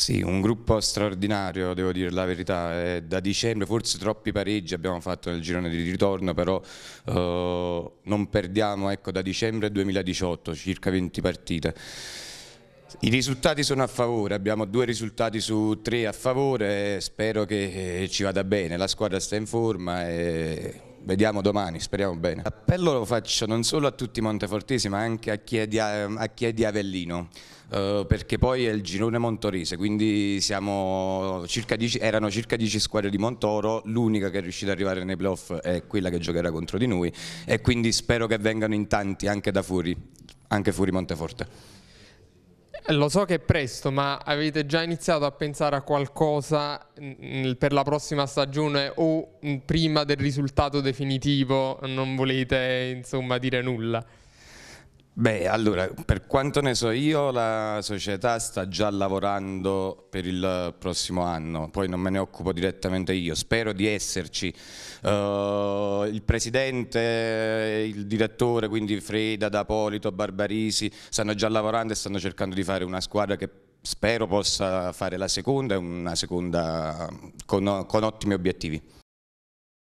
Sì, un gruppo straordinario, devo dire la verità. Da dicembre forse troppi pareggi abbiamo fatto nel girone di ritorno, però eh, non perdiamo ecco, da dicembre 2018 circa 20 partite. I risultati sono a favore, abbiamo due risultati su tre a favore, spero che eh, ci vada bene, la squadra sta in forma e Vediamo domani, speriamo bene. L'appello lo faccio non solo a tutti i montefortesi ma anche a chi è di, chi è di Avellino, eh, perché poi è il girone montorese, quindi circa 10, erano circa 10 squadre di Montoro, l'unica che è riuscita ad arrivare nei playoff è quella che giocherà contro di noi e quindi spero che vengano in tanti anche da fuori, anche fuori Monteforte. Eh, lo so che è presto, ma avete già iniziato a pensare a qualcosa mm, mm, per la prossima stagione o mm, prima del risultato definitivo non volete insomma dire nulla? Beh, allora, per quanto ne so io, la società sta già lavorando per il prossimo anno, poi non me ne occupo direttamente io, spero di esserci. Uh, il presidente, il direttore, quindi Freda, D'Apolito, Barbarisi, stanno già lavorando e stanno cercando di fare una squadra che spero possa fare la seconda, una seconda con, con ottimi obiettivi.